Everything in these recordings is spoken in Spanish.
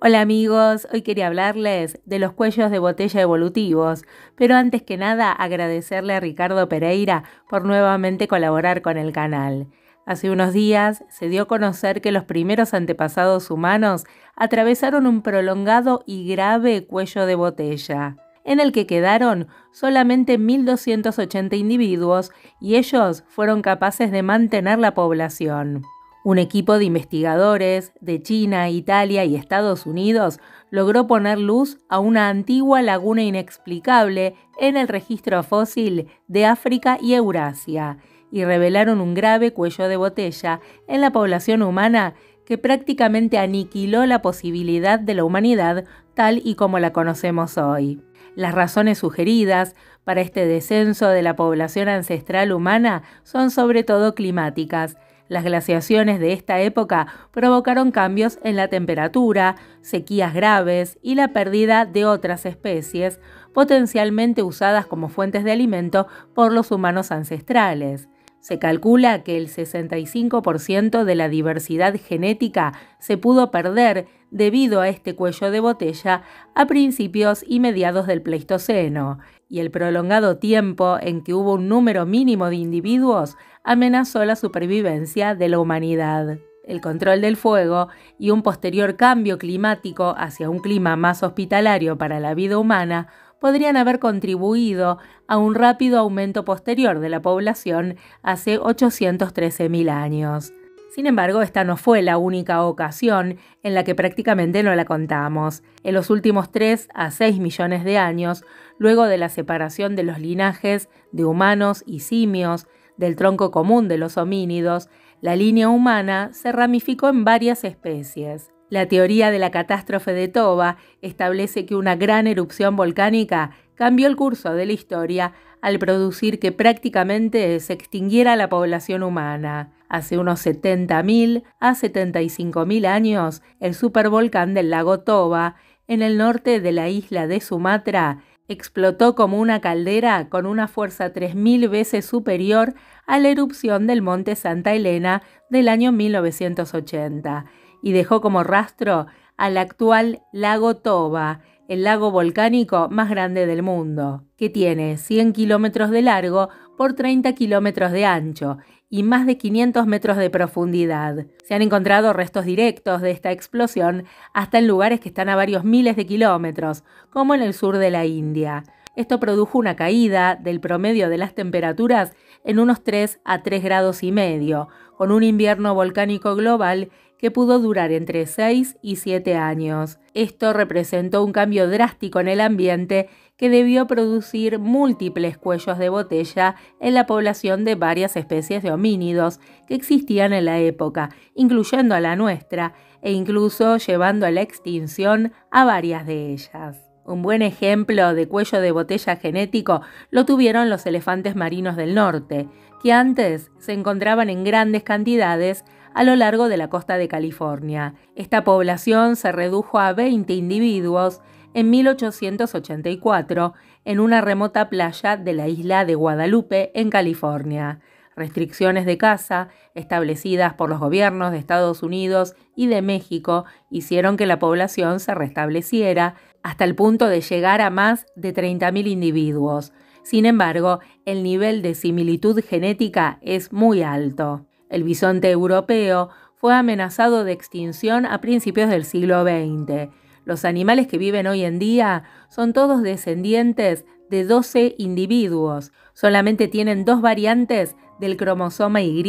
Hola amigos, hoy quería hablarles de los cuellos de botella evolutivos, pero antes que nada agradecerle a Ricardo Pereira por nuevamente colaborar con el canal. Hace unos días se dio a conocer que los primeros antepasados humanos atravesaron un prolongado y grave cuello de botella, en el que quedaron solamente 1.280 individuos y ellos fueron capaces de mantener la población. Un equipo de investigadores de China, Italia y Estados Unidos logró poner luz a una antigua laguna inexplicable en el registro fósil de África y Eurasia y revelaron un grave cuello de botella en la población humana que prácticamente aniquiló la posibilidad de la humanidad tal y como la conocemos hoy. Las razones sugeridas para este descenso de la población ancestral humana son sobre todo climáticas, las glaciaciones de esta época provocaron cambios en la temperatura, sequías graves y la pérdida de otras especies, potencialmente usadas como fuentes de alimento por los humanos ancestrales. Se calcula que el 65% de la diversidad genética se pudo perder debido a este cuello de botella a principios y mediados del Pleistoceno, y el prolongado tiempo en que hubo un número mínimo de individuos amenazó la supervivencia de la humanidad. El control del fuego y un posterior cambio climático hacia un clima más hospitalario para la vida humana podrían haber contribuido a un rápido aumento posterior de la población hace 813.000 años. Sin embargo, esta no fue la única ocasión en la que prácticamente no la contamos. En los últimos 3 a 6 millones de años, luego de la separación de los linajes de humanos y simios del tronco común de los homínidos, la línea humana se ramificó en varias especies. La teoría de la catástrofe de Toba establece que una gran erupción volcánica cambió el curso de la historia al producir que prácticamente se extinguiera la población humana. Hace unos 70.000 a 75.000 años, el supervolcán del lago Toba, en el norte de la isla de Sumatra, explotó como una caldera con una fuerza 3.000 veces superior a la erupción del Monte Santa Elena del año 1980 y dejó como rastro al actual lago Toba, el lago volcánico más grande del mundo, que tiene 100 kilómetros de largo por 30 kilómetros de ancho y más de 500 metros de profundidad. Se han encontrado restos directos de esta explosión hasta en lugares que están a varios miles de kilómetros, como en el sur de la India. Esto produjo una caída del promedio de las temperaturas en unos 3 a 3 grados y medio, con un invierno volcánico global que pudo durar entre 6 y 7 años. Esto representó un cambio drástico en el ambiente que debió producir múltiples cuellos de botella en la población de varias especies de homínidos que existían en la época, incluyendo a la nuestra, e incluso llevando a la extinción a varias de ellas. Un buen ejemplo de cuello de botella genético lo tuvieron los elefantes marinos del norte, que antes se encontraban en grandes cantidades a lo largo de la costa de California. Esta población se redujo a 20 individuos en 1884 en una remota playa de la isla de Guadalupe, en California. Restricciones de caza, establecidas por los gobiernos de Estados Unidos y de México, hicieron que la población se restableciera hasta el punto de llegar a más de 30.000 individuos. Sin embargo, el nivel de similitud genética es muy alto. El bisonte europeo fue amenazado de extinción a principios del siglo XX. Los animales que viven hoy en día son todos descendientes de 12 individuos. Solamente tienen dos variantes del cromosoma Y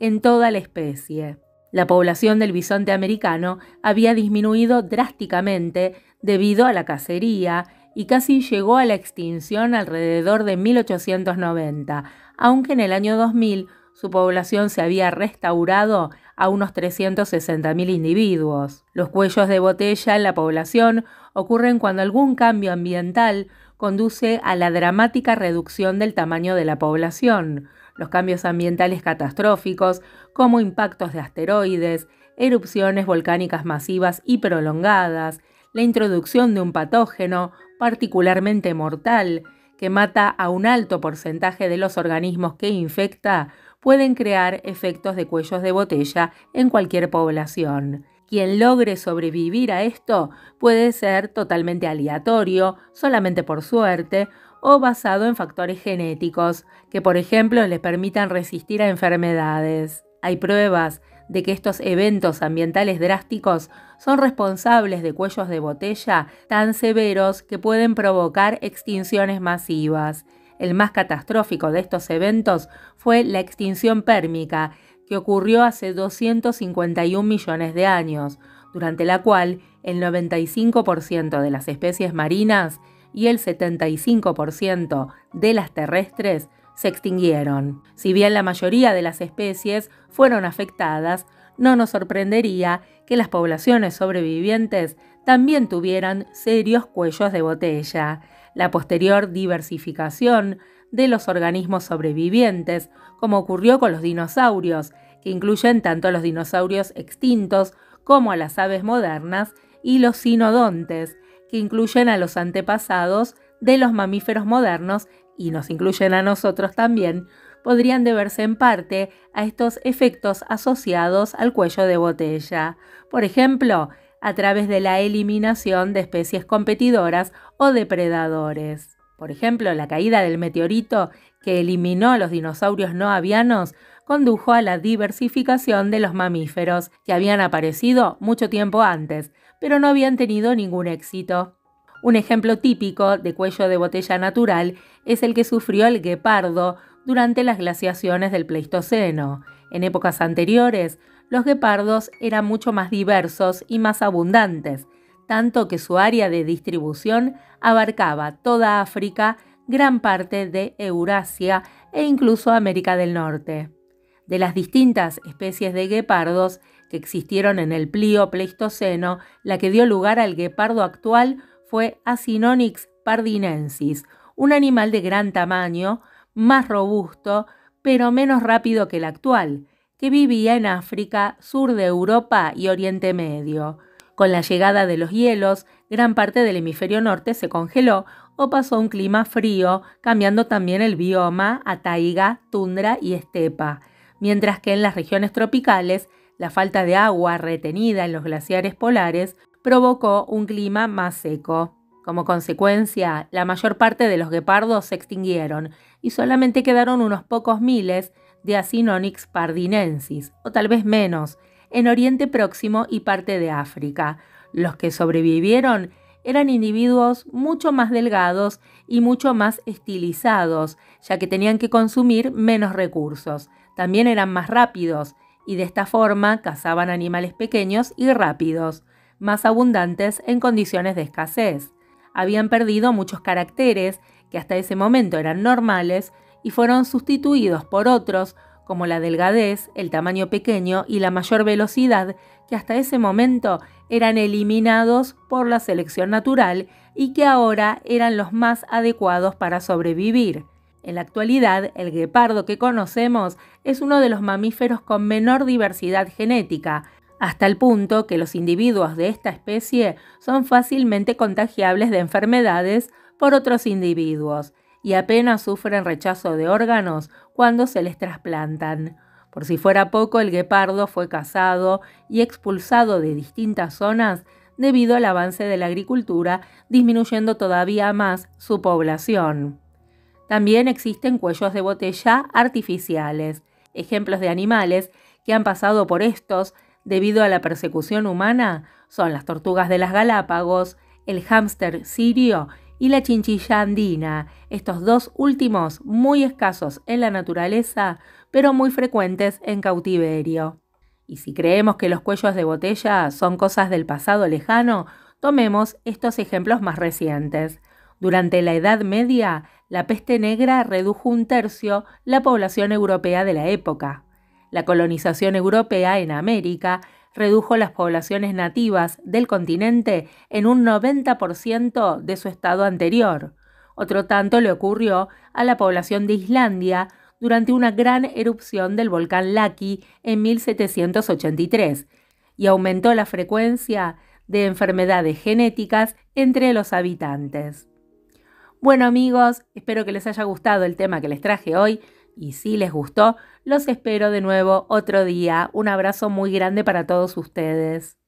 en toda la especie. La población del bisonte americano había disminuido drásticamente debido a la cacería y casi llegó a la extinción alrededor de 1890, aunque en el año 2000 su población se había restaurado a unos 360.000 individuos. Los cuellos de botella en la población ocurren cuando algún cambio ambiental conduce a la dramática reducción del tamaño de la población, los cambios ambientales catastróficos, como impactos de asteroides, erupciones volcánicas masivas y prolongadas, la introducción de un patógeno particularmente mortal que mata a un alto porcentaje de los organismos que infecta, pueden crear efectos de cuellos de botella en cualquier población. Quien logre sobrevivir a esto puede ser totalmente aleatorio, solamente por suerte, o basado en factores genéticos, que por ejemplo les permitan resistir a enfermedades. Hay pruebas de que estos eventos ambientales drásticos son responsables de cuellos de botella tan severos que pueden provocar extinciones masivas. El más catastrófico de estos eventos fue la extinción pérmica, que ocurrió hace 251 millones de años, durante la cual el 95% de las especies marinas y el 75% de las terrestres se extinguieron. Si bien la mayoría de las especies fueron afectadas, no nos sorprendería que las poblaciones sobrevivientes también tuvieran serios cuellos de botella. La posterior diversificación de los organismos sobrevivientes, como ocurrió con los dinosaurios, que incluyen tanto a los dinosaurios extintos como a las aves modernas y los sinodontes, que incluyen a los antepasados de los mamíferos modernos y nos incluyen a nosotros también, podrían deberse en parte a estos efectos asociados al cuello de botella. Por ejemplo, a través de la eliminación de especies competidoras o depredadores. Por ejemplo, la caída del meteorito que eliminó a los dinosaurios no avianos condujo a la diversificación de los mamíferos que habían aparecido mucho tiempo antes, pero no habían tenido ningún éxito. Un ejemplo típico de cuello de botella natural es el que sufrió el guepardo durante las glaciaciones del Pleistoceno. En épocas anteriores, los guepardos eran mucho más diversos y más abundantes, tanto que su área de distribución abarcaba toda África, gran parte de Eurasia e incluso América del Norte de las distintas especies de guepardos que existieron en el plío pleistoceno, la que dio lugar al guepardo actual fue Asinonyx pardinensis, un animal de gran tamaño, más robusto, pero menos rápido que el actual, que vivía en África, sur de Europa y Oriente Medio. Con la llegada de los hielos, gran parte del hemisferio norte se congeló o pasó un clima frío, cambiando también el bioma a taiga, tundra y estepa mientras que en las regiones tropicales la falta de agua retenida en los glaciares polares provocó un clima más seco. Como consecuencia, la mayor parte de los guepardos se extinguieron y solamente quedaron unos pocos miles de Asinonix pardinensis, o tal vez menos, en Oriente Próximo y parte de África. Los que sobrevivieron eran individuos mucho más delgados y mucho más estilizados, ya que tenían que consumir menos recursos. También eran más rápidos y de esta forma cazaban animales pequeños y rápidos, más abundantes en condiciones de escasez. Habían perdido muchos caracteres que hasta ese momento eran normales y fueron sustituidos por otros como la delgadez, el tamaño pequeño y la mayor velocidad que hasta ese momento eran eliminados por la selección natural y que ahora eran los más adecuados para sobrevivir. En la actualidad, el guepardo que conocemos es uno de los mamíferos con menor diversidad genética, hasta el punto que los individuos de esta especie son fácilmente contagiables de enfermedades por otros individuos y apenas sufren rechazo de órganos cuando se les trasplantan. Por si fuera poco, el guepardo fue cazado y expulsado de distintas zonas debido al avance de la agricultura, disminuyendo todavía más su población. También existen cuellos de botella artificiales, ejemplos de animales que han pasado por estos debido a la persecución humana son las tortugas de las Galápagos, el hámster sirio y la chinchilla andina, estos dos últimos muy escasos en la naturaleza, pero muy frecuentes en cautiverio. Y si creemos que los cuellos de botella son cosas del pasado lejano, tomemos estos ejemplos más recientes. Durante la Edad Media, la peste negra redujo un tercio la población europea de la época. La colonización europea en América redujo las poblaciones nativas del continente en un 90% de su estado anterior. Otro tanto le ocurrió a la población de Islandia durante una gran erupción del volcán Laki en 1783 y aumentó la frecuencia de enfermedades genéticas entre los habitantes. Bueno amigos, espero que les haya gustado el tema que les traje hoy. Y si les gustó, los espero de nuevo otro día. Un abrazo muy grande para todos ustedes.